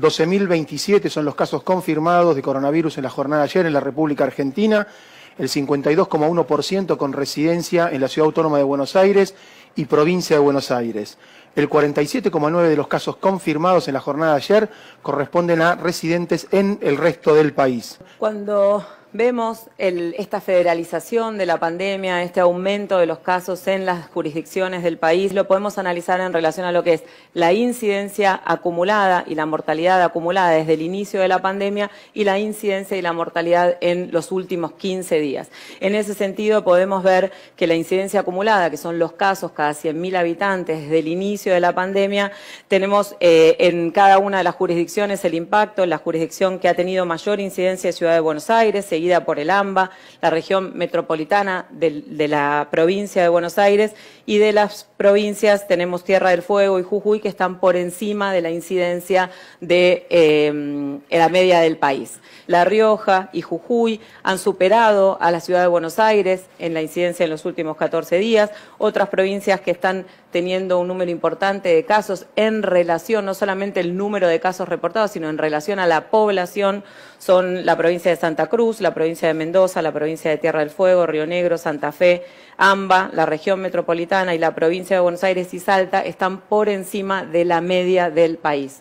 12.027 son los casos confirmados de coronavirus en la jornada de ayer en la República Argentina, el 52,1% con residencia en la Ciudad Autónoma de Buenos Aires y provincia de Buenos Aires. El 47,9% de los casos confirmados en la jornada de ayer corresponden a residentes en el resto del país. Cuando Vemos esta federalización de la pandemia, este aumento de los casos en las jurisdicciones del país, lo podemos analizar en relación a lo que es la incidencia acumulada y la mortalidad acumulada desde el inicio de la pandemia y la incidencia y la mortalidad en los últimos 15 días. En ese sentido podemos ver que la incidencia acumulada, que son los casos cada 100.000 habitantes desde el inicio de la pandemia, tenemos eh, en cada una de las jurisdicciones el impacto, la jurisdicción que ha tenido mayor incidencia es Ciudad de Buenos Aires, seguida por el AMBA, la región metropolitana de, la provincia de Buenos Aires y de las provincias tenemos Tierra del Fuego y Jujuy que están por encima de la incidencia de eh, la media del país. La Rioja y Jujuy han superado a la ciudad de Buenos Aires en la incidencia en los últimos 14 días, otras provincias que están teniendo un número importante de casos en relación, no solamente el número de casos reportados, sino en relación a la población, son la provincia de Santa Cruz, la provincia de Mendoza, la provincia de Tierra del Fuego, Río Negro, Santa Fe, AMBA, la región metropolitana y la provincia de Buenos Aires y Salta están por encima de la media del país.